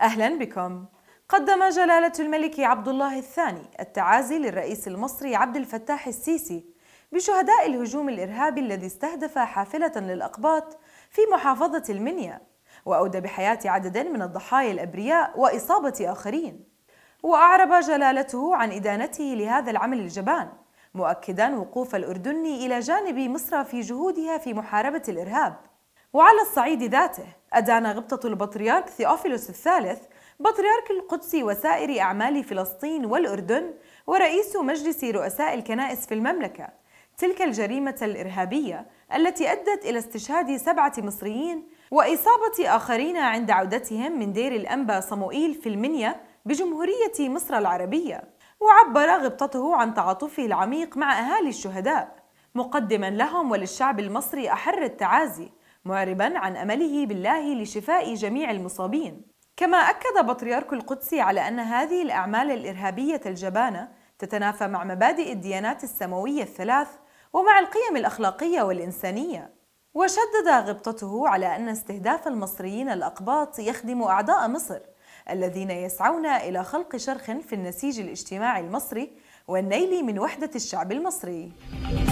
أهلا بكم قدم جلالة الملك عبد الله الثاني التعازي للرئيس المصري عبد الفتاح السيسي بشهداء الهجوم الإرهابي الذي استهدف حافلة للأقباط في محافظة المنيا وأودى بحياة عدد من الضحايا الأبرياء وإصابة آخرين وأعرب جلالته عن إدانته لهذا العمل الجبان مؤكدا وقوف الأردن إلى جانب مصر في جهودها في محاربة الإرهاب وعلى الصعيد ذاته أدان غبطة البطريرك ثيوفيلوس الثالث بطريرك القدس وسائر أعمال فلسطين والأردن ورئيس مجلس رؤساء الكنائس في المملكة تلك الجريمة الإرهابية التي أدت إلى استشهاد سبعة مصريين وإصابة آخرين عند عودتهم من دير الأنبا صموئيل في المنيا بجمهورية مصر العربية وعبر غبطته عن تعاطفه العميق مع أهالي الشهداء مقدما لهم وللشعب المصري أحر التعازي معربا عن امله بالله لشفاء جميع المصابين كما اكد بطريرك القدسي على ان هذه الاعمال الارهابيه الجبانه تتنافى مع مبادئ الديانات السماويه الثلاث ومع القيم الاخلاقيه والانسانيه وشدد غبطته على ان استهداف المصريين الاقباط يخدم اعداء مصر الذين يسعون الى خلق شرخ في النسيج الاجتماعي المصري والنيل من وحده الشعب المصري